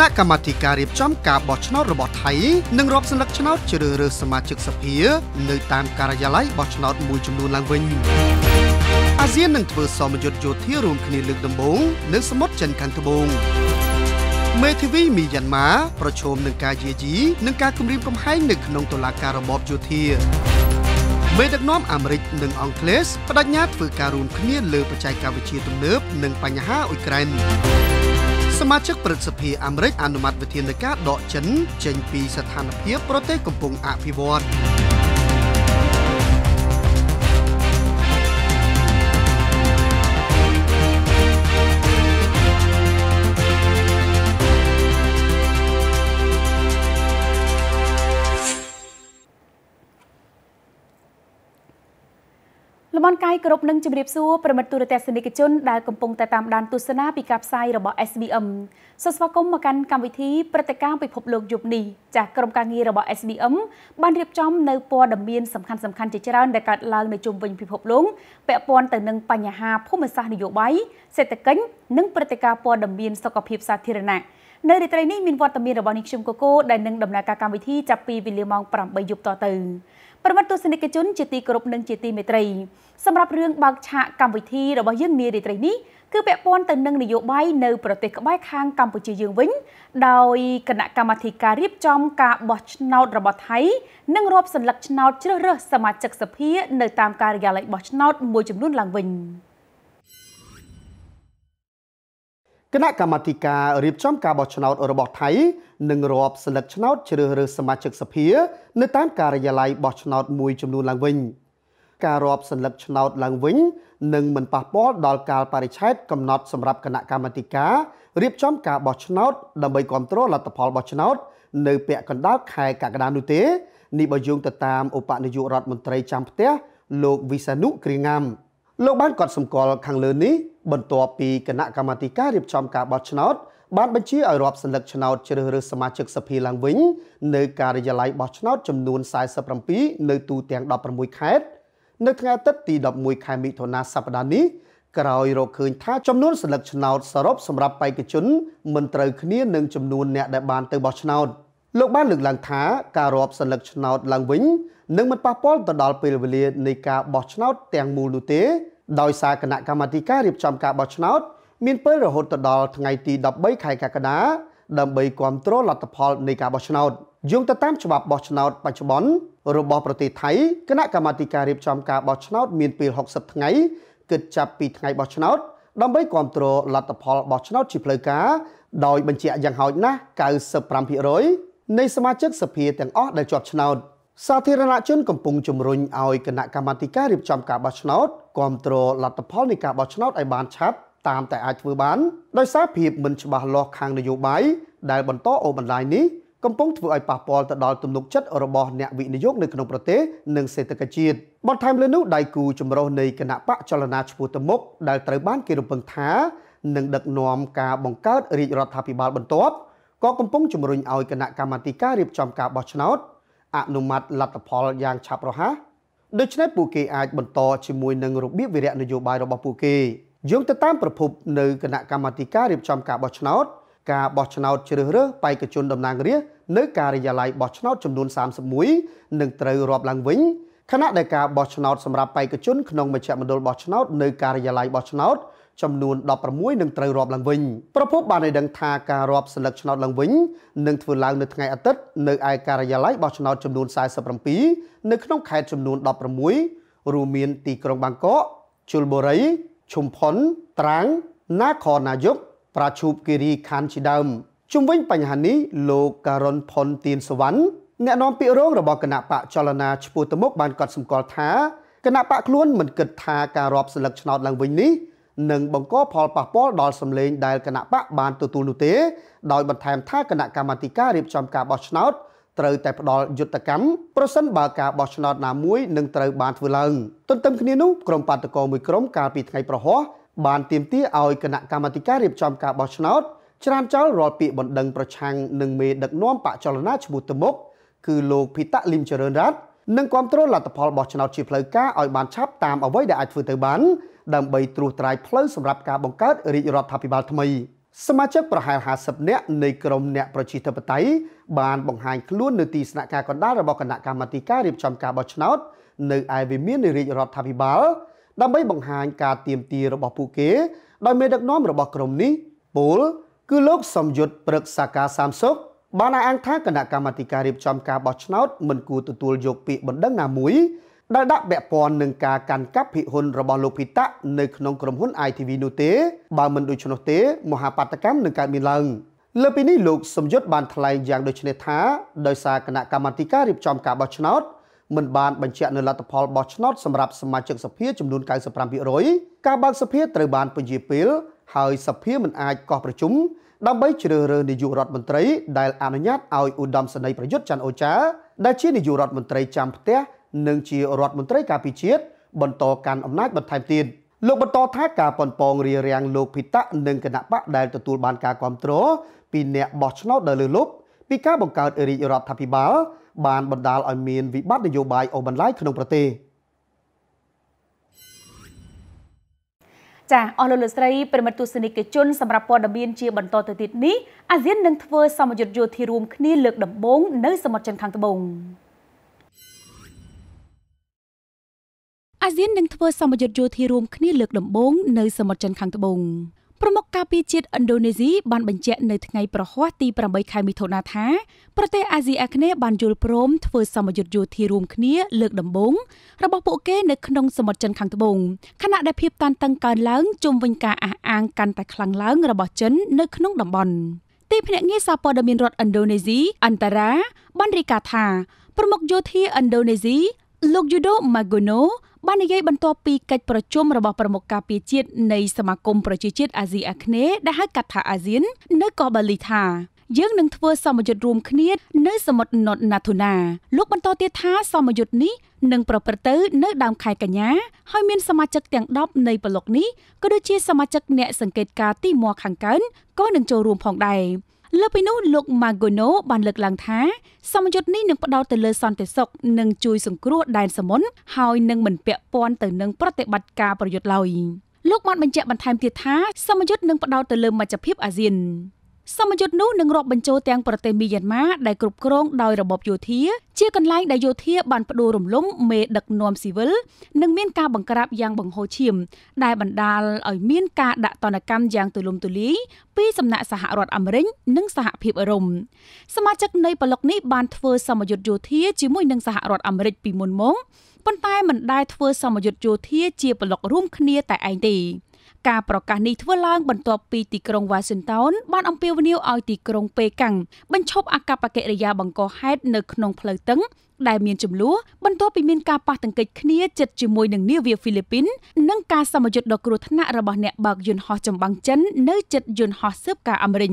ណៈកម្មាធិការរៀបចំការបោះឆ្នោតរបស់ថៃនឹងរាប់សញ្ញាឆ្នោតជ្រើសរើសសមាជិកសភា នៅតាមការិយាល័យបោះឆ្នោតមួយចំនួនឡើងវិញអាស៊ាននឹងធ្វើសមយុទ្ធយោធារួមគ្នាលើកដំបូងនៅសមុទ្រចិនខាងត្បូងមេធាវីមីយ៉ាន់ម៉ាប្រឈមនឹងការយាយីនិងការគំរាមកំហែងនៅក្នុងតុលាការរបបយោធា មេដឹកនាំអាមេរិកនិងអង់គ្លេសបដិញ្ញាធ្វើការរួមគ្នាលើបច្ចេកវិទ្យាទំនើបនិងបញ្ហាអ៊ុយក្រែនសមាជិកព្រឹទ្ធសភាអាមេរិកអនុម័តវិធានការដកចិនចេញពីស្ថានភាពប្រទេសកំពុងអភិវឌ្ឍន៍នកាយគោរពនឹងជម្រាបសួរប្រិមិត្តទូរទស្សនិកជនដែលកំពុងតែតាមដានទស្សនាពីការផ្សាយរបស់ SBM សូមស្វាគមន៍មកកាន់កម្មវិធីព្រឹត្តិការណ៍ពិភពលោកយប់នេះចាស់ក្រុមការងាររបស់ SBM បានរៀបចំនៅព័ត៌មានសំខាន់សំខាន់ជាច្រើនដែលកើតឡើងនៅជុំវិញពិភពលោកពាក់ព័ន្ធទៅនឹងបញ្ហាភូមិសាស្ត្រនយោបាយសេដ្ឋកិច្ចនិងព្រឹត្តិការណ៍ព័ត៌មានសុខភាពសាធារណៈនៅរាត្រីនេះមានវត្តមានរបស់នាងខ្ញុំកូកូដែលនឹងដំណើរការកម្មវិធីចាប់ពីវេលាម៉ោង8យប់តទៅប្រិមត្តទស្សនិកជន ជាទីគោរពនិងជាទីមេត្រីសម្រាប់រឿងបើកឆាកកម្មវិធីរបស់យើងនារាត្រីនេះគឺពាក់ព័ន្ធទៅនឹងនយោបាយនៅប្រទេសក្បែរខាង កម្ពុជាយើងវិញដោយគណៈកម្មាធិការរៀបចំការបោះឆ្នោត របស់ថៃនិងរាប់សញ្ញាឆ្នោតជ្រើសរើសសមាជិកសភានៅតាមការិយាល័យបោះឆ្នោត មួយចំនួនឡើងវិញ។គណៈកម្មាធិការរៀបចំការបោះឆ្នោតរបស់ថៃនឹងរាប់ស្លឹកឆ្នោតជ្រើសរើសសមាជិកសភានៅតាមការិយាល័យបោះឆ្នោតមួយចំនួនឡើងវិញការរាប់សន្លឹកឆ្នោតឡើងវិញនឹងមិនប៉ះពាល់ដល់កាលបរិច្ឆេទកំណត់សម្រាប់គណៈកម្មាធិការរៀបចំការបោះឆ្នោតដើម្បីគ្រប់គ្រងលទ្ធផលបោះឆ្នោតនៅពាក់កណ្ដាលខែកក្កដានោះទេនេះបើយោងទៅតាមឧបនាយករដ្ឋមន្ត្រីចាំផ្ទះលោកវិសានុគ្រីងាមលោកបានកត់សម្គាល់ខាងលើនេះបន្ទាប់ពីគណៈកម្មាធិការរៀបចំការបោះឆ្នោតបានបញ្ជាឲ្យរាប់សញ្ញាឆ្នោតជ្រើសរើសសមាជិកសភាឡើងវិញនៅការិយាល័យបោះឆ្នោតចំនួន47នៅទូទាំង16ខេត្តនៅថ្ងៃអាទិត្យទី11ខែមិថុនាសប្តាហ៍នេះក្រោយរកឃើញថាចំនួនសញ្ញាឆ្នោតសរុបសម្រាប់បេក្ខជនមិនត្រូវគ្នានឹងចំនួនអ្នកដែលបានទៅបោះឆ្នោត លោកបានលើកឡើងថាការរាប់សញ្ញាឆ្នោតឡើងវិញនឹងមិនប៉ះពាល់ទៅដល់ពេលវេលានៃការបោះឆ្នោតទាំងមូលនោះទេដោយសារគណៈកម្មាធិការរៀបចំការបោះឆ្នោតមានពេលរហូតដល់ថ្ងៃទី13ខែកក្កដាដើម្បីគ្រប់គ្រងលទ្ធផលនៃការបោះឆ្នោតយោងទៅតាមច្បាប់បោះឆ្នោតបច្ចុប្បន្នរបស់ប្រទេសថៃគណៈកម្មាធិការរៀបចំការបោះឆ្នោតមានពេល60ថ្ងៃគិតចាប់ពីថ្ងៃបោះឆ្នោតដើម្បីគ្រប់គ្រងលទ្ធផលបោះឆ្នោតជាផ្លូវការដោយបញ្ជាក់យ៉ាងហោចណាស់95%នៃសមាជិកសភាទាំងអស់ដែលជាប់ឆ្នោតសាធារណជនកំពុងជំរុញឲ្យគណៈកម្មាធិការរៀបចំការបោះឆ្នោតគ្រប់គ្រងលទ្ធផលនៃការបោះឆ្នោតឲ្យបានឆាប់តាមតែអាចធ្វើបានដោយសារភាពមិនច្បាស់លាស់ខាងនយោបាយដែលបន្តអូបន្លាយនេះកំពុងធ្វើឲ្យប៉ះពាល់ទៅដល់ទំនុកចិត្តរបស់អ្នកវិនិយោគនៅក្នុងប្រទេសនិងសេដ្ឋកិច្ចជាតិបន្ថែមលើនោះដៃគូចម្រុះនៃគណៈបកចលនាឈ្មោះទៅមុខដែលត្រូវបានគេរំពឹងថានឹងដឹកនាំការបង្កើតរាជរដ្ឋាភិបាលបន្ទាប់ក៏កំពុងជំរុញឲ្យគណៈកម្មាធិការរៀបចំការបោះឆ្នោតអនុម័តលទ្ធផលយ៉ាងឆាប់រហ័សដូច្នេះពួកគេអាចបន្តជាមួយនឹងរបៀបវិរៈនយោបាយរបស់ពួកគេយោងទៅតាមប្រភពនៅគណៈកម្មាធិការរៀបចំការបោះឆ្នោតការបោះឆ្នោតជ្រើសរើសបេក្ខជនតំណាងរាស្ត្រនៅការិយាល័យបោះឆ្នោតចំនួន31នឹងត្រូវរាប់ឡើងវិញខណៈដែលការបោះឆ្នោតសម្រាប់បេក្ខជនក្នុងមជ្ឈមណ្ឌលបោះឆ្នោតនៅការិយាល័យបោះឆ្នោតចំនួន16នឹងត្រូវរាប់ឡើងវិញប្រពន្ធបានឲ្យដឹងថាការរាប់សន្លឹកឆ្នោតឡើងវិញនឹងធ្វើឡើង នៅថ្ងៃអាទិត្យនៅឯការិយាល័យបោះឆ្នោតចំនួន47នៅក្នុងខេត្តចំនួន16រួមមានទីក្រុងបាងកកជលបុរីឈុំផុន ត្រាំងណាខណាយុកប្រាឈូបគិរីខានជាដើមជុំវិញបញ្ហានេះលោកការ៉ុនផុនទៀនសវណ្ណអ្នកនាំពាក្យរងរបស់គណៈបកចលនាឈ្មោះទៅមុខបានកត់សម្គាល់ថាគណៈបកខ្លួនមិនគិតថាការរាប់សិលឹកឆ្នោតឡើងវិញនេះនិងបង្កផលប៉ះពាល់ដល់សម្លេងដែលគណៈបកបានទទួលនោះទេដោយបន្ថែមថាគណៈកម្មាធិការរៀបចំការបោះឆ្នោតត្រូវតែផ្ដល់យុទ្ធកម្មប្រសិនបើការបោះឆ្នោតណាមួយនឹងត្រូវបានធ្វើឡើងទន្ទឹមគ្នានោះក្រុមបាតកោមួយក្រុមកាលពីថ្ងៃប្រហោះបានទាមទារឲ្យគណៈកម្មាធិការរៀបចំការបោះឆ្នោតច្រានចោលរាល់ពាក្យបណ្ដឹងប្រឆាំងនឹងមេដឹកនាំបកចលនាឈ្មោះទៅមុខគឺលោកភីតាលឹមចរិនរ័ត្ននិងគ្រប់គ្រងលទ្ធផលបោះឆ្នោតជាផ្លូវការឲ្យបានឆាប់តាមអ្វីដែលអាចធ្វើទៅបានដើម្បីត្រួសត្រាយផ្លូវសម្រាប់ការបង្កើតរាជរដ្ឋាភិបាលថ្មីសមាជិកប្រហែល50នាក់នៃក្រុមអ្នកប្រជាធិបតេយ្យបានបង្ហាញខ្លួននៅទីស្នាក់ការកណ្ដាលរបស់គណៈកម្មាធិការរៀបចំការបោះឆ្នោតនៅឯវិមាននៃរាជរដ្ឋាភិបាលដើម្បីបង្ហាញការទៀមទារបស់ពួកគេដោយមេដឹកនាំរបស់ក្រុមនេះពលគឺលោកសំយុទ្ធព្រឹកសាការសាមសុខបានអះអាងថាគណៈកម្មាធិការរៀបចំការបោះឆ្នោតមិនគួរទទួលយកពាក្យបណ្ដឹងណាមួយដែលដាក់ពាក់ព័ន្ធនឹងការកាន់កាប់ភាគហ៊ុនរបស់លោកភីតានៅក្នុងក្រុមហ៊ុន ITV នោះទេបើមិនដូច្នោះទេមហាបាតកម្មនឹងកើតមានឡើងលើពីនេះលោកសំយុទ្ធបានថ្លែងយ៉ាងដូចនេះថាដោយសារគណៈកម្មាធិការរៀបចំការបោះឆ្នោតមិនបានបញ្ជាក់នៅលទ្ធផលបោះឆ្នោតសម្រាប់សមាជិកសភាចំនួន95%ការបើកសភាត្រូវបានពន្យាពេលហើយសភាមិនអាចកោះប្រជុំដើម្បីជ្រើសរើសនាយករដ្ឋមន្ត្រីដែលអនុញ្ញាតឲ្យឧត្តមសេនីយ៍ប្រយុទ្ធច័ន្ទអូចាដែលជានាយករដ្ឋមន្ត្រីចាំផ្ទះនិងជារដ្ឋមន្ត្រីការពារជាតិបន្តកាន់អំណាចបន្ថែមទៀតលោកបន្តថាការប៉ុនប៉ងរារាំងលោកភីតៈនិងគណៈបកដែលទទួលបានការគ្រប់គ្រងពីអ្នកបោះឆ្នោតដែលលើលប់ពីការបង្កើតរាជរដ្ឋាភិបាលបានបណ្ដាលឲ្យមានវិបត្តិនយោបាយអូបន្លាយក្នុងប្រទេស។ចាអស់លោកលោកស្រីប្រិមត្តទស្សនិកជនសម្រាប់ព័ត៌មានជាបន្តទៅទៀតនេះអាស៊ាននឹងធ្វើសមយុទ្ធយោធារួមគ្នាលើកដំបូងនៅសមុទ្រចិនខាងត្បូងអាស៊ាននឹងធ្វើសម្ពយុទ្ធយោធារួមគ្នាលើកដំបូងនៅសមុទ្រចិនខាងត្បូងប្រមុខការពារជាតិឥណ្ឌូនេស៊ីបានបញ្ជាក់នៅថ្ងៃប្រហ័សទី8ខែមិថុនាថាប្រទេសអាស៊ីអាគ្នេយ៍បានយល់ព្រមធ្វើសម្ពយុទ្ធយោធារួមគ្នាលើកដំបូងរបស់ពួកគេនៅក្នុងសមុទ្រចិនខាងត្បូងខណៈដែលភាពតានតឹងកើនឡើងជុំវិញការអះអាងកាន់តែខ្លាំងឡើងរបស់ចិននៅក្នុងតំបន់ ទីភ្នាក់ងារសារព័ត៌មានរដ្ឋឥណ្ឌូនេស៊ីអន្តរ៉ាបានរាយការណ៍ថាប្រមុខយោធាឥណ្ឌូនេស៊ីលោកយូដូម៉ាហ្គូណូបាននិយាយបន្ទាប់ពីកិច្ចប្រជុំរបស់ប្រមុខការពារជាតិនៃសមាគមប្រជាជាតិអាស៊ីអាគ្នេយ៍ដែលហៅកាត់ថាអាស៊ាន នៅកូបាលីថាយើងនឹងធ្វើសមយុទ្ធរួមគ្នានៅសមុទ្រណត់ណាធូណាលោកបន្តទៀតថាសមយុទ្ធនេះនឹងប្រព្រឹត្តទៅ នៅដើមខែកញ្ញាហើយមានសមាជិកទាំង10នៃប្លុកនេះក៏ដូចជា សមាជិកអ្នកសង្កេតការទីម័រខាងកើនក៏នឹងចូលរួមផងដែរលើពីនោះលោក Magono បានលើកឡើងថាសមយុទ្ធនេះនឹងផ្ដោតទៅលើសន្តិសុខនិងជួយសង្គ្រោះដែនសមុទ្រហើយនឹងមិនពាក់ព័ន្ធទៅនឹងប្រតិបត្តិការប្រយុទ្ធឡើយលោកបានបញ្ជាក់បន្ថែមទៀតថាសមយុទ្ធនឹងផ្ដោតទៅលើមជ្ឈភាពអាស៊ានសមយុទ្ធនោះនឹងរាប់បញ្ចូលទាំងប្រទេសមីយ៉ាន់ម៉ាដែលគ្រប់គ្រងដោយរបបយោធាជាកន្លែងដែលយោធាបានផ្ដួលរំលំមេដឹកនាំស៊ីវិលនិងមានការបង្ក្រាបយ៉ាងបង្ហូរឈាមដែលបណ្ដាលឲ្យមានការដាក់ទណ្ឌកម្មយ៉ាងទូលំទូលាយពីសំណាក់សហរដ្ឋអាមេរិកនិងសហភាពអឺរ៉ុបសមាជិកនៃប្លុកនេះបានធ្វើសមយុទ្ធយោធាជាមួយនឹងសហរដ្ឋអាមេរិកពីមុនមកប៉ុន្តែមិនដែលធ្វើសមយុទ្ធយោធាជាប្លុករួមគ្នាតែឯងទេការប្រកាសនេះធ្វើឡើងបន្ទាប់ពីទីក្រុង Washington បានអំពាវនាវឲ្យទីក្រុងប៉េកាំងបញ្ឈប់អកប្បកិរិយាបង្កហេតុនៅក្នុងផ្លូវទឹកដែលមានចំនួនបន្ទាប់ពីមានការប៉ះទង្គិចគ្នាជិតជាមួយនឹងនាវាហ្វីលីពីននិងការសមយុទ្ធដ៏គ្រោះថ្នាក់របស់អ្នកបើកយន្តហោះចម្បាំងចិននៅជិតយន្តហោះស៊ើបការអាមេរិក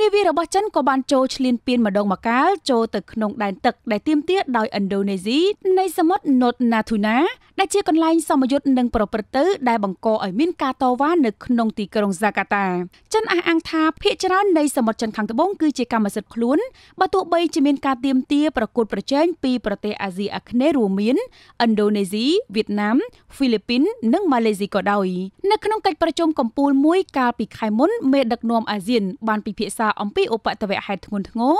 នាវារបស់ចិនក៏បានចូលឈ្លានពានម្ដងម្កាលចូលទៅក្នុងដែនទឹកដែលទាមទារដោយឥណ្ឌូនេស៊ីនៃសមុទ្រ North Natuna ដែលជាកន្លែងសមយុទ្ធនិងប្រព្រឹត្តទៅដែលបង្កឲ្យមានការតវ៉ានៅក្នុងទីក្រុងហ្សាកាតាចិនអះអាងថាភ ieck ច្រើននៃសមុទ្រចិនខាងត្បូងគឺជាកម្មសិទ្ធិខ្លួនបើទោះបីជាមាន ការទៀមទាប្រកួត ប្រជែងពីប្រទេសអាស៊ីអាគ្នេយ៍រួមមានឥណ្ឌូនេស៊ីវៀតណាមហ្វីលីពីន និងម៉ាឡេស៊ីក៏ដោយនៅក្នុងកិច្ចប្រជុំកំពូលមួយកាលពីខែមុនមេដឹកនាំអាស៊ានបានពិភាក្សាអំពីឧបតវៈហេតុធ្ងន់ធ្ងរ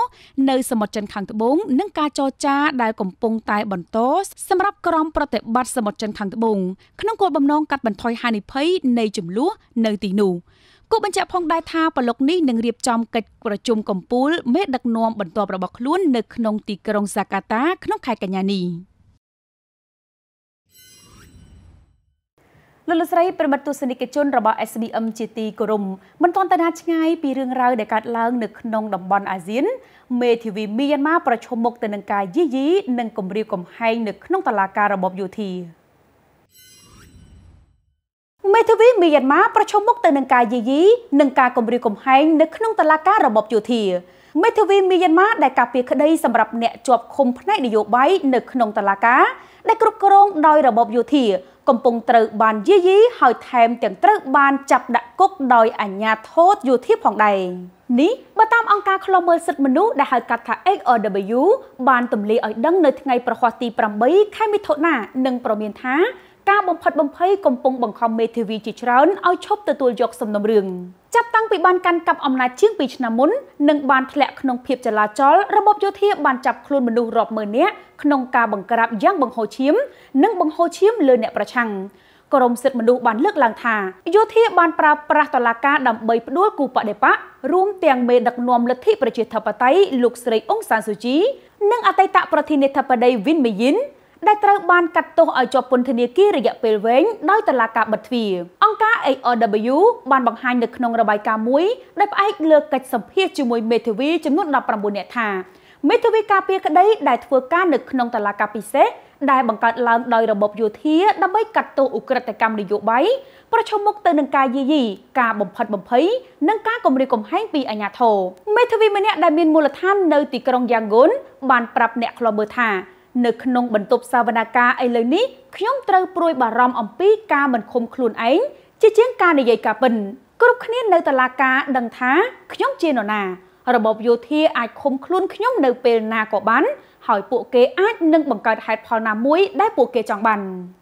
នៅសមុទ្រចិនខាងត្បូងនិងការចរចា ដែលកំពុងតែ បន្តសម្រាប់ក្រុមប្រតិបត្តិសមុទ្រមុទ្រចិនខាងត្បូងក្នុងគោលបំណងកាត់បន្ថយហានិភ័យនៃចំនួននៅទីនោះគូបញ្ជាក់ផងដែរថាប្រឡុកនេះនឹងរៀបចំកិច្ចប្រជុំកម្ពុជាមេដឹកនាំបន្ទាប់របស់ខ្លួននៅក្នុង ទីក្រុងហ្សាកាតាក្នុងខែកញ្ញានេះលោកលស្រីប្រិមត្តទស្សនិកជនរបស់ SBM ជាទីគោរមមិនទាន់តាណាឆ្ងាយពីរឿងរ៉ាវដែលកើតឡើងនៅក្នុងតំបន់អាស៊ានមេធាវីមីយ៉ាន់ម៉ាប្រឈមមុខទៅនឹងការយាយីនិងគំរាមកំហែងនៅក្នុងតឡាការរបបយោធាមេធាវីមីយ៉ាន់ម៉ាប្រឈមមុខទៅនឹងការយាយីនិងការគំរាមកំហែងនៅក្នុងតុលាការរបបយោធាមេធាវីមីយ៉ាន់ម៉ាដែលការពារក្តីសម្រាប់អ្នកជាប់ឃុំផ្នែកនយោបាយនៅក្នុងតុលាការដែលគ្រប់គ្រងដោយរបបយោធា កំពុងត្រូវបានយាយីហើយថែមទាំងត្រូវបានចាប់ដាក់គុកដោយអាជ្ញាធរយោធាផងដែរនេះបើតាមអង្គការឃ្លាំមើលសិទ្ធិមនុស្សដែលហៅកាត់ថា HRW បានទម្លាយឲ្យដឹងនៅថ្ងៃប្រហ័សទី8ខែមិថុនានិងប្រមានថាការបំផិតបំភ័យកំពុងបង្ខំមេធាវីជាច្រើនឲ្យឈប់ទទួលយកសំណុំរឿងចាប់តាំងពីបានកាន់កាប់អំណាចជាង2ឆ្នាំមុននិងបានធ្លាក់ក្នុងភាពចលាចលរបបយោធាបានចាប់ខ្លួនមនុស្សរាប់ម៉ឺននាក់ក្នុងការបង្ក្រាបយ៉ាងបង្ហូរឈាមនិងបង្ហូរឈាមលើអ្នកប្រឆាំងក្រមសិទ្ធិមនុស្សបានលើកឡើងថាយោធាបានប្រើប្រាស់តឡាការដើម្បីផ្ដួលគូបដិបក រួមទាំងមេដឹកនាំលទ្ធិប្រជាធិបតេយ្យលោកស្រីអ៊ុងសានស៊ូជីនិងអតីតប្រធានាធិបតីវិនមីយិនដែលត្រូវបានកាត់ទោសឲ្យជាប់ពន្ធនាគាររយៈពេលវែងដោយតុលាការបិទទ្វារអង្គការ AOW បានបង្ហាញនៅក្នុងរបាយការណ៍មួយដែលផ្អែកលើកិច្ចសម្ភាសជាមួយមេធាវីចំនួន19នាក់ថាមេធាវីការពារក្តីដែលធ្វើការនៅក្នុងតុលាការពិសេសដែលបង្កើតឡើងដោយរបបយោធាដើម្បីកាត់ទោសឧក្រិដ្ឋកម្មនយោបាយប្រឈមមុខទៅនឹងការយាយីការបំផិតបំភ័យនិងការគំរាមកំហែងពីអាជ្ញាធរមេធាវីម្នាក់ដែលមានមូលដ្ឋាននៅទីក្រុងយ៉ាងហ្គុនបានប្រាប់អ្នកខ្លោមើថានៅក្នុងបន្ទប់សាវនាកាឥឡូវនេះ ខ្ញុំត្រូវព្រួយបារម្ភអំពីការមិនឃុំខ្លួនឯងជាជាងការនិយាយការពិនគ្រប់គ្នានៅតុលាការដឹងថាខ្ញុំជានរណារបបយោធាអាចឃុំខ្លួនខ្ញុំនៅពេលណាក៏បានហើយពួកគេអាចនឹងបង្កើតហេតុផលណាមួយដែលពួកគេចង់បាន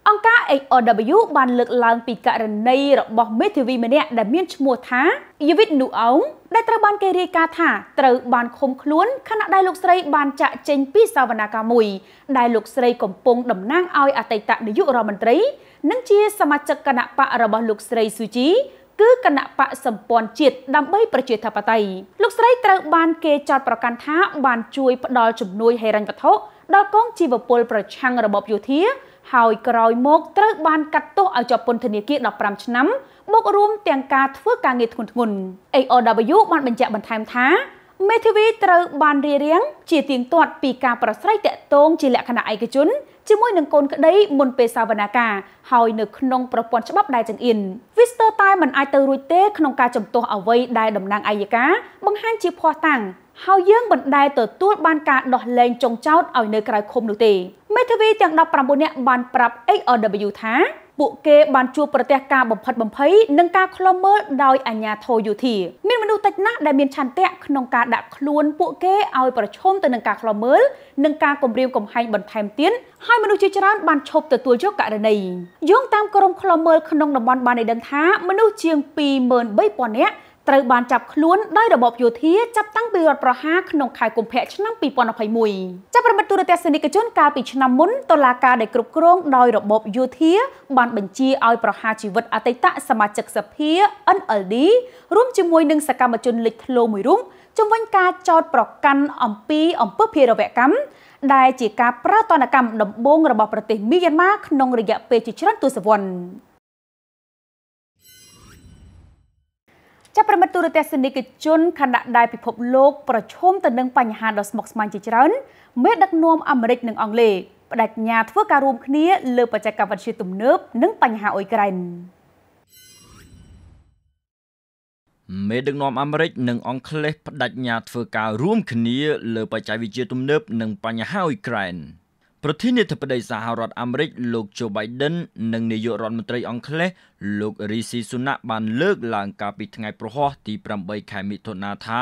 អង្គការ HRW បានលើកឡើងពីករណីរបស់មេធាវីម្នាក់ដែលមានឈ្មោះថាយូវីតនូអោងដែលត្រូវបានគេរាយការណ៍ថាត្រូវបានឃុំខ្លួនខណៈដែលលោកស្រីបានចាក់ចេញពីសវនាកាមួយ ដែលលោកស្រីកំពុងតំណាងឲ្យអតីតនាយករដ្ឋមន្ត្រី និងជាសមាជិកគណៈបករបស់លោកស្រីស៊ូជីគឺគណៈបកសម្ព័ន្ធជាតិដើម្បីប្រជាធិបតេយ្យលោកស្រីត្រូវ បានគេចោទប្រកាន់ថាបាន ជួយផ្ដល់ជំនួយហិរញ្ញវត្ថុដល់កងជីវពលប្រឆាំងរបបយោធា ហើយក្រោយមក ត្រូវបានកាត់ទោសឲ្យជាប់ពន្ធនាគារ15ឆ្នាំបូករួមទាំងការធ្វើការងារធ្ងន់ធ្ងរ AOW បានបញ្ជាក់បន្ថែមថាមេធាវីត្រូវបានរារាំងជាទៀងទាត់ពីការប្រស្រ័យតាក់ទងជាលក្ខណៈឯកជនជាមួយនឹងកូនក្តីមុនពេលសាវនាកាហើយនៅក្នុងប្រព័ន្ធច្បាប់ដែរចង្អៀនវាស្ទើរតែមិនអាចទៅរួចទេក្នុងការជំទាស់អ្វីដែលតំណាងអัยការបង្ហាញជាភ័ស្តុតាងហើយយើងមិនដែលទទួលបានការដោះលែងចុងចោតឲ្យនៅក្រៅឃុំនោះទេមេធាវីទាំង19នាក់បានប្រាប់ ARW ថាពួកគេបានជួបប្រទះការបំផិតបំភ័យនិងការឃ្លាំមើលដោយអាជ្ញាធរយោធាមានមនុស្សតិចណាស់ដែលមានឆន្ទៈក្នុងការដាក់ខ្លួនពួកគេឲ្យប្រឈមទៅនឹងការឃ្លាំមើលនិងការគំរាមកំហែងបន្ថែមទៀតហើយមនុស្សជាច្រើនបានឈប់ទទួលយកករណីយោងតាមក្រុមឃ្លាំមើលក្នុងតំបន់បានឲ្យដឹងថាមនុស្សជាង23000នាក់ត្រូវបានចាប់ខ្លួនដោយរបបយោធាចាប់តាំងពីរដ្ឋប្រហារក្នុងខែកុម្ភៈឆ្នាំ2021ចាប់ប្រមិត្តទូរទស្សនិកជន កាលពីឆ្នាំមុនតុលាការដែលគ្រប់គ្រងដោយរបបយោធា បានបញ្ជាឲ្យប្រហារជីវិត អតីតសមាជិកសភា NLD រួមជាមួយនឹងសកម្មជនលេចធ្លោមួយរូបជំវិញការចោទប្រកាន់អំពីអំពើភេរវកម្មដែលជាការប្រើតនកម្មដំបូងរបស់ប្រទេសមីយ៉ាន់ម៉ាក្នុងរយៈពេលជាច្រើនទសវត្សរ៍ចាប់ប្រមិត្តទូរទស្សនិកជនខណៈដែលពិភពលោកប្រឈមទៅនឹងបញ្ហាដ៏ស្មុគស្មាញជាច្រើនមេដឹកនាំអាមេរិកនិងអង់គ្លេសបដិញ្ញាធ្វើការរួមគ្នាលើបច្ចេកវិទ្យាទំនើបនិងបញ្ហាអ៊ុយក្រែនមេដឹកនាំអាមេរិកនិងអង់គ្លេសបដិញ្ញាធ្វើការរួមគ្នាលើបច្ចេកវិទ្យាទំនើបនិងបញ្ហាអ៊ុយក្រែនប្រធានាធិបតីសហរដ្ឋអាមេរិកលោក Joe Biden និងនាយករដ្ឋមន្ត្រីអង់គ្លេសលោក Rishi Sunak បានលើកឡើងកាលពីថ្ងៃប្រហ័សទី8ខែមិថុនាថា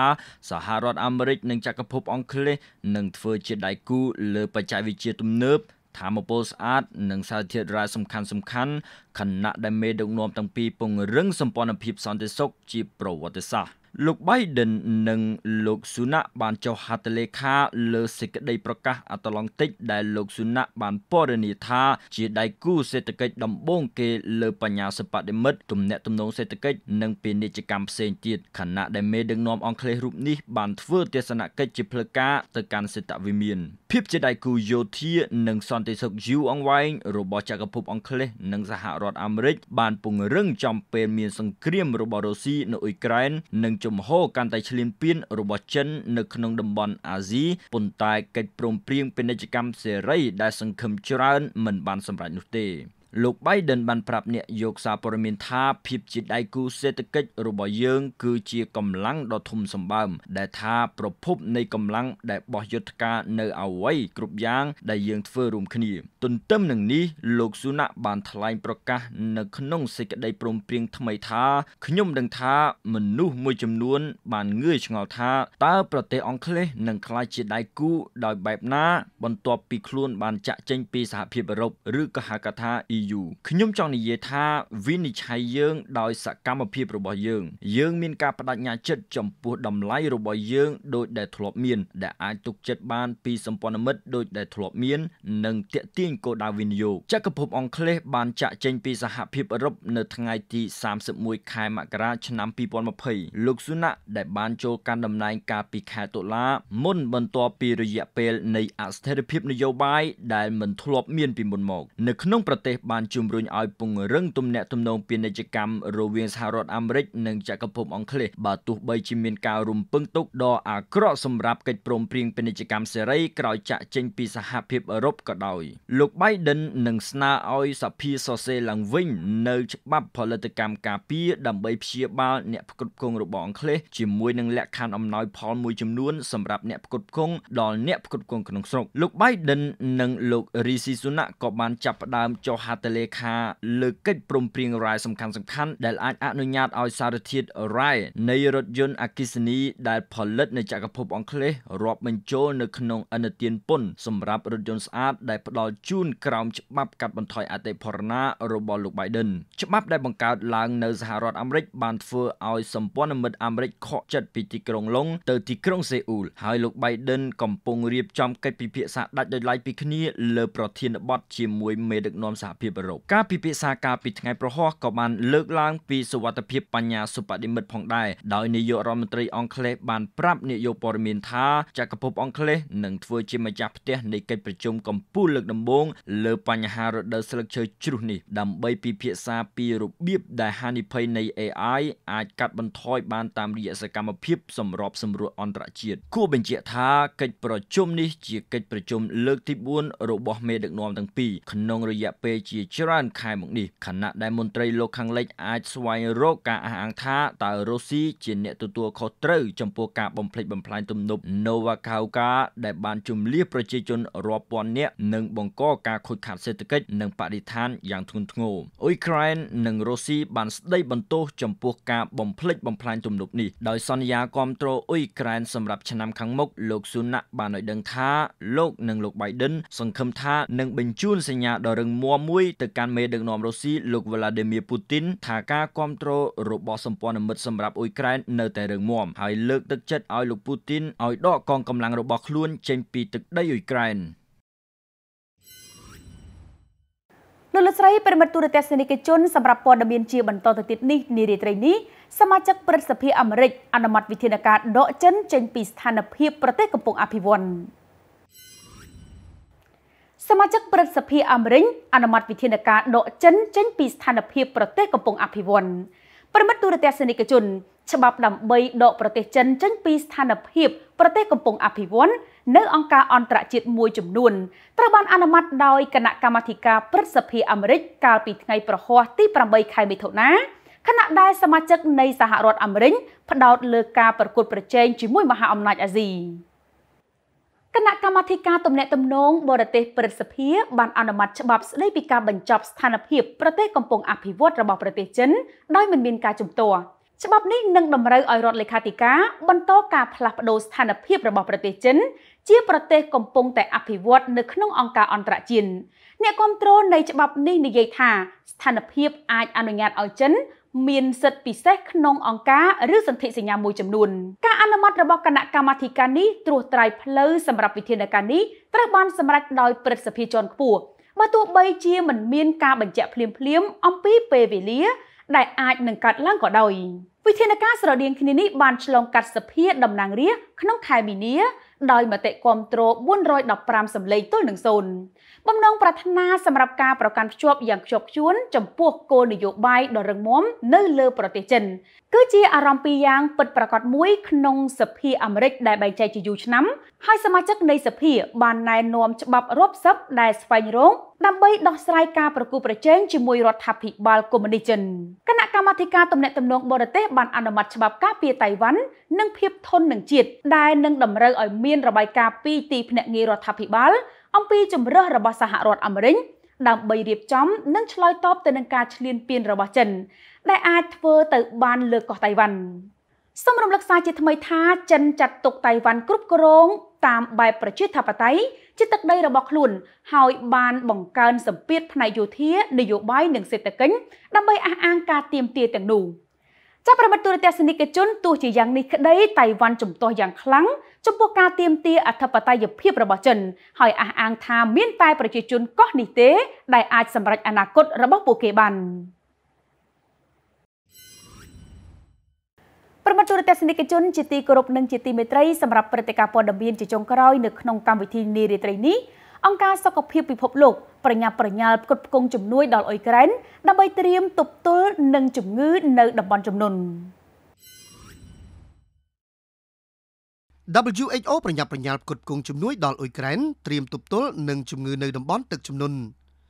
សហរដ្ឋអាមេរិក និងចក្រភពអង់គ្លេសនឹងធ្វើជាដៃគូលើបច្ចេកវិទ្យាទំនើបធម្មពលស្អាតនិងសារធាតុរ៉ែសំខាន់សំខាន់ខណៈដែលមេដឹកនាំទាំងពីរពង្រឹងសម្ព័ន្ធភាពសន្តិសុខជាប្រវត្តិសាស្ត្រលោក Biden និង លោក Sunak បានចុះហត្ថលេខាលើសេចក្តីប្រកាស អាត្លង់តិកដែលលោក Sunak បានពណ៌នាថាជាដៃគូសេដ្ឋកិច្ចដំបូងគេលើបញ្ញាសិប្បនិមិត្តទំនាក់ទំនងសេដ្ឋកិច្ចនិងពាណិជ្ជកម្មផ្សេងទៀតខណៈដែលមេដឹកនាំអង់គ្លេសរូបនេះបានធ្វើទស្សនកិច្ចជាផ្លូវការទៅកាន់សេតវិមាន។ភាពជាដៃគូយោធានិងសន្តិសុខយូរអង្វែងរបស់ចក្រភពអង់គ្លេសនិងសហរដ្ឋអាមេរិកបានពង្រឹងចំពេលមានសង្គ្រាមរបស់រុស្ស៊ីនៅអ៊ុយក្រែន និងជំហរកាន់តែឈ្លានពានរបស់ចិននៅក្នុងតំបន់អាស៊ីប៉ុន្តែកិច្ចព្រមព្រៀងពាណិជ្ជកម្មសេរីដែលសង្ឃឹមច្រើនមិនបានសម្រេចនោះទេ។លោក Biden បានប្រាប់អ្នកយកសារព័ត៌មានថាភាពជាដៃគូសេដ្ឋកិច្ចរបស់យើង គឺជាកម្លាំងដ៏ធំសម្បើមដែលថាប្រភព នៃកម្លាំងដែលបោះយុទ្ធការនៅអ្វីគ្រប់យ៉ាង ដែលយើងធ្វើរួមគ្នា ទន្ទឹមនឹងនេះលោកស៊ូណាក់បានថ្លែងប្រកាសនៅក្នុងសេចក្តីព្រមព្រៀងថ្មីថាខ្ញុំដឹងថាមនុស្សមួយចំនួន បានងឿឆ្ងល់ថាតើប្រទេសអង់គ្លេសនឹងក្លាយជាដៃគូដោយបែប ណា បន្ទាប់ពីខ្លួនបានចាក់ចេញ ពីសហភាពអឺរ៉ុបឬក៏ហៅកាត់ថា EU EU ខ្ញុំចង់និយាយថាវិនិច្ឆ័យយើងដោយសកម្មភាពរបស់យើង យើងមានការបដិញ្ញាចិត្តចំពោះតម្លៃរបស់យើងដោយដែលធ្លាប់មានដែលអាចទុកចិត្តបានពីសម្ព័ន្ធមិត្តដោយដែលធ្លាប់មាននិងតេទៀងគោលដៅវិនិយោគចក្រភពអង់គ្លេសបានចាក់ចេញ ពីសហភាពអឺរ៉ុបនៅថ្ងៃទី31ខែមករាឆ្នាំ2020លោកស៊ូណាក់ដែលបានចូលកាន់តំណែងកាលពី ខែតុលាមុនបន្ទាប់ពីរយៈពេលនៃអស្ថិរភាពនយោបាយដែលមិនធ្លាប់មានពីមុនមក នៅក្នុងប្រទេសបានបានជំរុញឲ្យពង្រឹងទំនាក់ទំនង ពាណិជ្ជកម្មរវាងសហរដ្ឋអាមេរិកនិងចក្រភពអង់គ្លេសបើទោះបីជាមានការរំពឹងទុកដ៏អាក្រក់សម្រាប់កិច្ចព្រមព្រៀងពាណិជ្ជកម្មសេរីក្រោយចាក់ចេញពីសហភាពអឺរ៉ុបក៏ដោយលោក Biden នឹងស្នើឲ្យសភាសរសេរឡើងវិញនៅច្បាប់ ផលិតកម្មការពារដើម្បីព្យាបាលអ្នកផ្គត់ផ្គង់របស់អង់គ្លេសជាមួយនឹងលក្ខខណ្ឌអំណោយផលមួយចំនួនសម្រាប់អ្នកផ្គត់ផ្គង់ដល់អ្នកផ្គត់ផ្គង់ក្នុងស្រុកលោក Biden និងលោក Rishi Sunak ក៏បានចាប់ផ្ដើមចុះហតលេខាលើកិច្ចព្រមព្រៀងរ៉ែសំខាន់សំខាន់ដែលអាចអនុញ្ញាតឲ្យសារធាតុរ៉ែនៃរថយន្តអគ្គិសនីដែលផលិតនៅចក្រភពអង់គ្លេសរាប់បញ្ចូលនៅក្នុងអនុទានពន្ធសម្រាប់រថយន្តស្អាតដែលផ្ដល់ជូនក្រោមច្បាប់កាត់បន្ថយអតិផរណារបស់លោក Biden ច្បាប់ដែលបង្កើតឡើងនៅសហរដ្ឋអាមេរិកបានធ្វើឲ្យសម្ព័ន្ធមិត្តអាមេរិកខកចិត្តពីទីក្រុងឡុងទៅទីក្រុងសេអ៊ូលហើយលោក Biden កំពុងរៀបចំកិច្ចពិភាក្សាដាច់ដោយឡែកពីគ្នាលើប្រធានបទជាមួយមេដឹកនាំសហភាពភាពអឺរ៉ុបការពិភាក្សាកាលពីថ្ងៃប្រហោះក៏បានលើកឡើងពីសុវត្ថិភាពបញ្ញាសុបដិមិត្តផងដែរដោយនាយករដ្ឋមន្ត្រីអង់គ្លេសបានប្រាប់នាយកព័ត៌មានថាចក្រភពអង់គ្លេសនឹងធ្វើជាម្ចាស់ផ្ទះនៃកិច្ចប្រជុំកំពូលលើកដំបូងលើ បញ្ហារដូវស្លឹកឈើជ្រុះនេះដើម្បីពិភាក្សាពីរបៀបដែលហានិភ័យនៃ AI អាចកាត់បន្ថយបានតាមរយៈសកម្មភាព សម្របសម្រួលអន្តរជាតិគួរបញ្ជាក់ថាកិច្ចប្រជុំនេះជាកិច្ចប្រជុំលើកទី4របស់មេដឹកនាំទាំងពីរក្នុងរយៈពេលជាជាច្រើនខែមកនេះខណៈដែលមន្ត្រីលោកខាងលិចអាចស្វែងរកការអះអាងថាតើរុស្ស៊ីជាអ្នកទទួលខុសត្រូវចំពោះការបំផ្លិចបំផ្លាញទំនប់ Novakauka ដែលបានជំលៀសប្រជាជនរាប់ពាន់នាក់និងបង្កការខូចខាត សេដ្ឋកិច្ចនិងបរិស្ថានយ៉ាងធ្ងន់ធ្ងរអ៊ុយក្រែននិងរុស្ស៊ីបាន ស្ដីបន្ទោសចំពោះការបំផ្លិចបំផ្លាញទំនប់នេះដោយសន្យាគាំទ្រអ៊ុយក្រែនសម្រាប់ឆ្នាំខាងមុខលោកស៊ុណាក់បានឲ្យដឹងថាលោកនិងលោកបៃដិនសង្ឃឹមថានឹងបញ្ជូនសញ្ញាដ៏រឹងមាំមួយទៅកាន់មេដឹកនាំរុស្ស៊ីលោក Vladimir Putin ថាការគ្រប់គ្រងរបស់សម្ព័ន្ធមិត្តសម្រាប់អ៊ុយក្រែននៅតែរឹងមាំហើយលើកទឹកចិត្តឲ្យលោក Putin ឲ្យដកកងកម្លាំងរបស់ខ្លួនចេញពីទឹកដីអ៊ុយក្រែនលោកលស្រីប្រិមត្តទូរទស្សនិកជនសម្រាប់ព័ត៌មានជាបន្តទៅទៀតនេះនារីត្រីនេះសមាជិកព្រឹទ្ធសភាអាមេរិក អនុម័តវិធានការដកចិនចេញពីស្ថានភាពប្រទេសកំពុងអភិវឌ្ឍសមាជិកព្រឹទ្ធសភាអាមេរិកអនុម័តវិធានការដកចិនចេញពីស្ថានភាពប្រទេសកំពុងអភិវឌ្ឍប្រិមិត្តទូរទស្សនិកជនច្បាប់ដើម្បីដកប្រទេសចិនចេញពីស្ថានភាពប្រទេសកំពុងអភិវឌ្ឍនៅអង្គការអន្តរជាតិមួយចំនួនត្រូវបានអនុម័តដោយគណៈកម្មាធិការព្រឹទ្ធសភាអាមេរិកកាលពីថ្ងៃប្រហ័សទី8ខែមិថុនាខណៈដែលសមាជិកនៃសហរដ្ឋអាមេរិកផ្ដោតលើការប្រកួតប្រជែងជាមួយមហាអំណាចអាស៊ី។គណៈកម្មាធិការទំនាក់ទំនងបរទេសព្រឹទ្ធសភាបានអនុម័តច្បាប់ស្តីពីការបញ្ចប់ស្ថានភាពប្រទេសកំពុងអភិវឌ្ឍរបស់ប្រទេសចិនដោយមិនមានការជំទាស់ច្បាប់នេះនឹងតម្រូវឲ្យរដ្ឋលេខាធិការបន្តការផ្លាស់ប្តូរស្ថានភាពរបស់ប្រទេសចិនជាប្រទេសកំពុងតែអភិវឌ្ឍនៅក្នុងអង្គការអន្តរជាតិអ្នកគ្រប់គ្រងនៃច្បាប់ នេះនិយាយថាស្ថានភាពអាចអនុញ្ញាតឲ្យចិនមានសិទ្ធិពិសេសក្នុងអង្គការឬសន្ធិសញ្ញាមួយចំនួនការអនុម័តរបស់គណៈកម្មាធិការនេះត្រួសត្រាយផ្លូវសម្រាប់វិធានការនេះត្រូវបានសម្រេចដោយព្រឹទ្ធសភាជាន់ខ្ពស់បើទោះបីជាមិនមានការបញ្ជាក់ភ្លាមៗអំពីពេលវេលាដែលអាចនឹងកើតឡើងក៏ដោយ វិធានការស្រដៀងគ្នានេះបានឆ្លងកាត់សភាតំណាងរាស្ត្រក្នុងខែមីនាដោយមតិគាំទ្រ415សម្លេងទល់នឹង0បំណងប្រាថ្នាសម្រាប់ការប្រកាន់ភ្ជាប់យ៉ាងខ្ជាប់ខ្ជួន ចំពោះគោលនយោបាយដ៏រឹងមាំនៅលើប្រទេសចិន គឺជាអារម្មណ៍ពីរយ៉ាង ពិតប្រាកដមួយក្នុងសភាអាមេរិក ដែលបែងចែកជាយូរឆ្នាំហើយសមាជិកនៃសភា បានណែនាំច្បាប់រាប់សិបដែលស្វែងរក ដើម្បី ដោះស្រាយការប្រគល់ប្រជែងជាមួយរដ្ឋាភិបាលកុម្មុយនីសចិនគណៈកម្មាធិការទំនាក់ទំនងបរទេសបានអនុម័តច្បាប់ការពារតៃវ៉ាន់និងភាពធន់នឹងជាតិដែលនឹងតម្រូវឲ្យមានរបាយការណ៍ពីទីភ្នាក់ងាររដ្ឋាភិបាលអំពីជំរើសរបស់សហរដ្ឋអាមេរិកដើម្បីរៀបចំនិងឆ្លើយតបទៅនឹងការឈ្លានពានរបស់ចិនដែលអាចធ្វើទៅបានលើកោះតៃវ៉ាន់សូមរំលឹកសារជាថ្មីថាចិនចាត់ទុកតៃវ៉ាន់គ្រប់គ្រងតាមបែបប្រជាធិបតេយ្យជាទឹកដីរបស់ខ្លួន ហើយបាន បង្កើនសម្ពាធផ្នែកយោធានយោបាយនិងសេដ្ឋកិច្ចដើម្បីអះអាងការទៀមទាទាំងនោះចាប់ប្រមិត្តទូរទស្សនិកជនទោះជាយ៉ាងនេះក្តីតៃវ៉ាន់ជំទាស់យ៉ាងខ្លាំងចំពោះការទៀមទាអធិបតេយ្យភាពរបស់ចិនហើយអះអាងថាមាន តែប្រជាជន កោះនេះទេដែលអាចសម្រេចអនាគតរបស់ពួកគេបាន។ប្រិមត្តទូរទស្សនិកជនជាទីគោរពនិងជាទីមេត្រីសម្រាប់ព្រឹត្តិការណ៍ព័ត៌មានជាចុងក្រោយនៅក្នុងកម្មវិធីនារីត្រីនេះអង្គការសុខភាពពិភពលោកប្រញាប់ប្រញាល់ផ្គត់ផ្គង់ជំនួយដល់អ៊ុយក្រែនដើម្បីត្រៀមទប់ទល់នឹងជំងឺនៅតំបន់ជំនន់ WHO ប្រញាប់ប្រញាល់ផ្គត់ផ្គង់ជំនួយដល់អ៊ុយក្រែនត្រៀមទប់ទល់នឹងជំងឺនៅតំបន់ទឹកជំនន់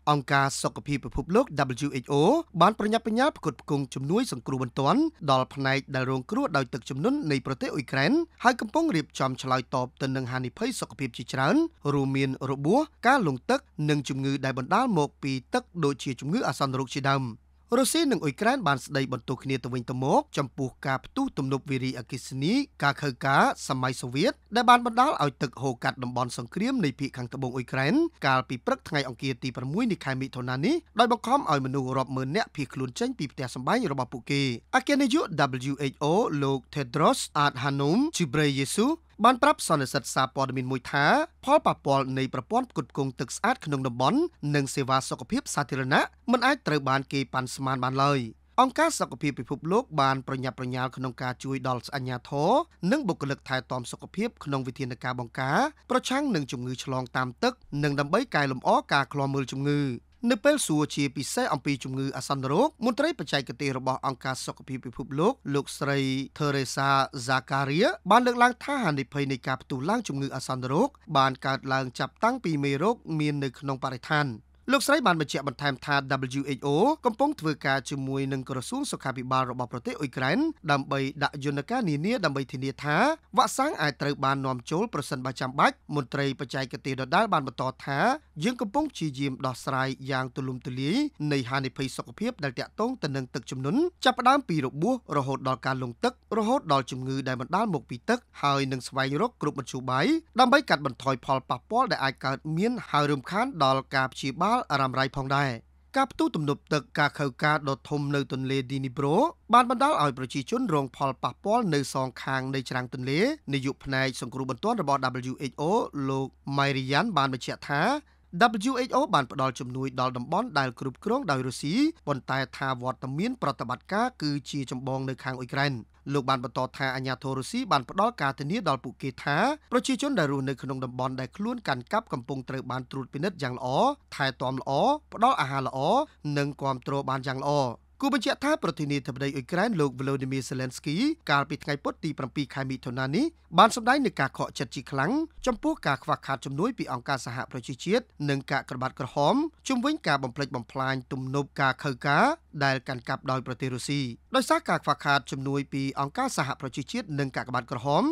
អង្គការសុខភាពពិភពលោក WHO បានប្រញាប់ប្រញាល់ផ្គត់ផ្គង់ជំនួយសង្គ្រោះបន្ទាន់ដល់ផ្នែកដែលរងគ្រោះដោយទឹកជំនន់នៃប្រទេសអ៊ុយក្រែនហើយកំពុងរៀបចំឆ្លើយតបទៅនឹងហានិភ័យសុខភាពជាច្រើនរួមមានរបួសការលង់ទឹក និងជំងឺដែលបណ្ដាលមកពីទឹកដូចជាជំងឺអាសន្នរោគជាដើម។រុស្ស៊ីនិងអ៊ុយក្រែនបានស្ដីបន្ទោសគ្នាទៅវិញទៅមក ចំពោះការផ្ទុះទំនប់វារីអគ្គិសនីការខើការសម័យសូវៀតដែលបានបណ្ដាលឲ្យទឹកហូរកាត់តំបន់សង្គ្រាមនៃភៀកខាងត្បូងអ៊ុយក្រែនកាលពីព្រឹកថ្ងៃអង្គារទី6នៃខែមិថុនានេះដោយបង្ខំឲ្យមនុស្សរាប់ម៉ឺននាក់ភៀសខ្លួនចេញពីផ្ទះសម្បែងរបស់ពួកគេអគ្គនាយក WHO លោក Tedros Adhanom Ghebreyesus បានប្រាប់សន្និសិទសារព័ត៌មានមួយថាផលប៉ះពាល់នៃប្រព័ន្ធផ្គត់ផ្គង់ទឹកស្អាតក្នុងតំបន់និងសេវាសុខភាពសាធារណៈមិនអាចត្រូវបានគេប៉ាន់ស្មានបានឡើយអង្គការសុខភាពពិភពលោកបានប្រញាប់ប្រញាល់ក្នុងការជួយដល់អាជ្ញាធរនិងបុគ្គលិកថែទាំសុខភាពក្នុងវិធានការបង្ការប្រឆាំងនឹងជំងឺឆ្លងតាមទឹកនិងដើម្បីកែលម្អការឃ្លាំមើលជំងឺ។នៅពេលសួរជាពិសេសអំពីជំងឺអាសន្នរោគមន្ត្រីបច្ចេកទេសរបស់អង្គការសុខភាពពិភពលោកលោកស្រី Teresa Zakaria បានលើកឡើងថាហានិភ័យនៃការផ្ទុះឡើងជំងឺអាសន្នរោគបានកើតឡើងចាប់តាំងពីមេរោគមាននៅក្នុងបរិស្ថានលោកស្រីបានបញ្ជាក់បន្ថែមថា WHO កំពុងធ្វើការជាមួយនឹងក្រសួងសុខាភិបាលរបស់ប្រទេសអ៊ុយក្រែនដើម្បីដាក់យន្តការនានាដើម្បីធានាថាវ៉ាក់សាំងអាចត្រូវបាននាំចូលប្រសិនបើចាំបាច់មន្ត្រីបច្ចេកទេសដដាលបានបន្តថាយើងកំពុងព្យាយាមដោះស្រាយយ៉ាងទូលំទូលាយនៃហានិភ័យសុខភាពដែលតាក់ទងទៅនឹងទឹកជំនន់ចាប់ផ្ដើមពីរបួសរហូតដល់ការលង់ទឹករហូតដល់ជំងឺដែលបណ្ដាលមកពីទឹកហើយនឹងស្វែងរកគ្រប់មធ្យោបាយដើម្បីកាត់បន្ថយផលប៉ះពាល់ដែលអាចកើតមានហើយរំខានដល់ការព្យាបាលល់អារម្មណ៍រៃផងដែរការផ្ទុះទំនប់ទឹកការខូវការដ៏ធំនៅទន្លេឌីនីប្រូបានបណ្ដាលឲ្យប្រជាជនរងផលប៉ះពាល់នៅសងខាងនៃច្រាំងទន្លេនាយកផ្នែកសង្គ្រោះបន្ទាន់របស់ WHO លោក Marian បានបញ្ជាក់ថា WHO បានផ្ដល់ជំនួយដល់តំបន់ដែលគ្រប់គ្រងដោយរុស្ស៊ីប៉ុន្តែថាវត្តមានប្រតិបត្តិការគឺជាចម្បងនៅខាងអ៊ុយក្រែនលោកបានបន្តថាអាញាធររុស្ស៊ីបានផ្ដល់ការធានាដល់ពួកគេថាប្រជាជនដែលរស់នៅក្នុងតំបន់ដែលខ្លួនកាន់កាប់កំពុងត្រូវបានត្រួតពិនិត្យយ៉ាងល្អថែទាំល្អផ្ដល់អាហារល្អនិងគាំទ្របានយ៉ាងល្អគូបញ្ជាក់ថាប្រធានាធិបតីអ៊ុយក្រែនលោក Volodymyr Zelensky កាលពីថ្ងៃពុធទី7ខែមិថុនានេះបានសម្ដែងនឹងការខកចិត្តជាខ្លាំងចំពោះការខ្វះខាតជំនួយពីអង្គការសហប្រជាជាតិនិងការក្របបាត់ក្រហមជំវិញការបំផ្លិចបំផ្លាញទំនប់ការខើការដែលកាន់កាប់ដោយប្រទេសរុស្ស៊ីដោយសារការខ្វះខាតជំនួយពីអង្គការសហប្រជាជាតិនិងការក្របបាត់ក្រហម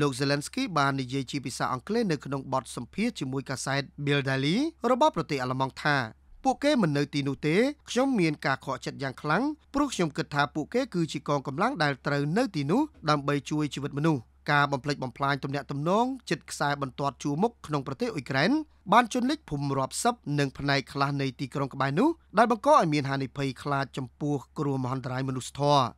លោក Zelensky បាននិយាយជាភាសាអង់គ្លេសនៅក្នុងបទសម្ភាសជាមួយកាសែត Bild Daily របស់ប្រទេសអាល្លឺម៉ង់ថាពួកគេមិននៅទីនោះទេខ្ញុំមានការខកចិត្តយ៉ាងខ្លាំងព្រោះខ្ញុំគិតថាពួកគេគឺជាកងកម្លាំងដែលត្រូវនៅទីនោះដើម្បីជួយជីវិតមនុស្សការបំផ្លិចបំផ្លាញទំនាក់ទំនងចិត្តខ្សែបន្ទាត់ជួរមុខក្នុងប្រទេសអ៊ុយក្រែនបានជន់លិចភូមិរាប់សិបនិងផ្នែកខ្លះនៃទីក្រុងក្បែរនោះដែលបង្កឲ្យមានហានិភ័យខ្លាចចំពោះគ្រោះមហន្តរាយមនុស្សធម៌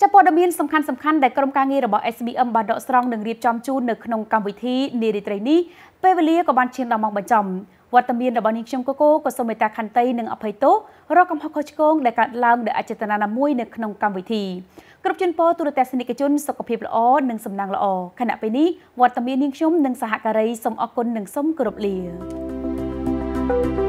ចាប់ព័ត៌មានសំខាន់សំខាន់ដែលក្រុមការងាររបស់ SBM បានដកស្រង់និងរៀបចំជូននៅក្នុងកម្មវិធីនារីត្រីនេះពេលវេលាក៏បានឈានដល់ម៉ោងបញ្ចប់វត្តមានរបស់នាងខ្ញុំកូកូក៏សូមមេត្តាខន្តីនិងអភ័យទោសរកកំហុសខុសឆ្គងដែលកើតឡើងដោយអចេតនាណាមួយនៅក្នុងកម្មវិធីគ្រប់ជនពលទូរទស្សនិកជនសុខភាពល្អនិងសំណាងល្អខណៈពេលនេះវត្តមាននាងខ្ញុំនិងសហការីសូមអរគុណនិងសូមគោរពលា thank you